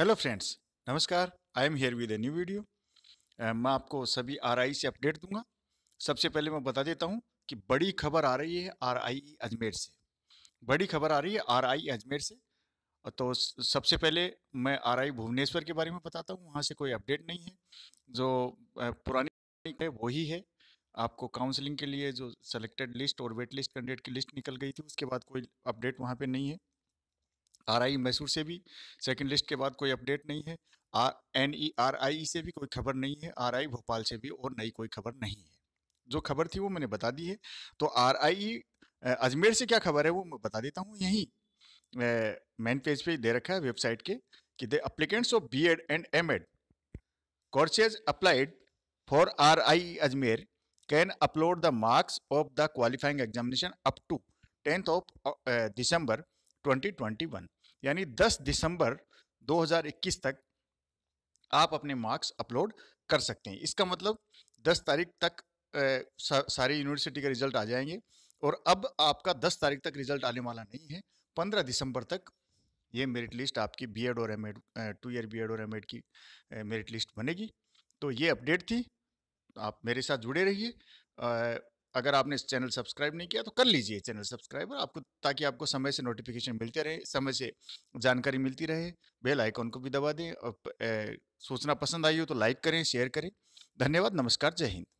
hello friends नमस्कार I am here with a new video मैं आपको सभी आर से अपडेट दूंगा सबसे पहले मैं बता देता हूं कि बड़ी खबर आ रही है आर अजमेर से बड़ी खबर आ रही है आर अजमेर से तो सबसे पहले मैं आई भुवनेश्वर के बारे में बताता हूं वहां से कोई अपडेट नहीं है जो पुरानी है वही है आपको काउंसलिंग के लिए जो सेलेक्टेड लिस्ट और वेट लिस्ट कैंडिडेट की लिस्ट निकल गई थी उसके बाद कोई अपडेट वहाँ पर नहीं है आर आई मैसूर से भी सेकंड लिस्ट के बाद कोई अपडेट नहीं है R N E R I से भी कोई खबर नहीं है आर आई भोपाल से भी और नई कोई खबर नहीं है जो खबर थी वो मैंने बता दी है तो आर आई e, अजमेर से क्या खबर है वो मैं बता देता हूँ यहीं मेन पेज पे दे रखा है वेबसाइट के कि the applicants of B Ed and M Ed courses applied for R I Ajmer can upload the marks of the qualifying examination up to tenth of December 2021 यानी 10 दिसंबर 2021 तक आप अपने मार्क्स अपलोड कर सकते हैं इसका मतलब 10 तारीख तक सारी यूनिवर्सिटी के रिजल्ट आ जाएंगे और अब आपका 10 तारीख तक रिजल्ट आने वाला नहीं है 15 दिसंबर तक ये मेरिट लिस्ट आपकी बीएड और एमएड टू ईयर बीएड और एमएड की मेरिट लिस्ट बनेगी तो ये अपडेट थी आप मेरे साथ जुड़े रहिए अगर आपने इस चैनल सब्सक्राइब नहीं किया तो कर लीजिए चैनल सब्सक्राइब आपको ताकि आपको समय से नोटिफिकेशन मिलते रहे समय से जानकारी मिलती रहे बेल आइकॉन को भी दबा दें और सोचना पसंद आई हो तो लाइक करें शेयर करें धन्यवाद नमस्कार जय हिंद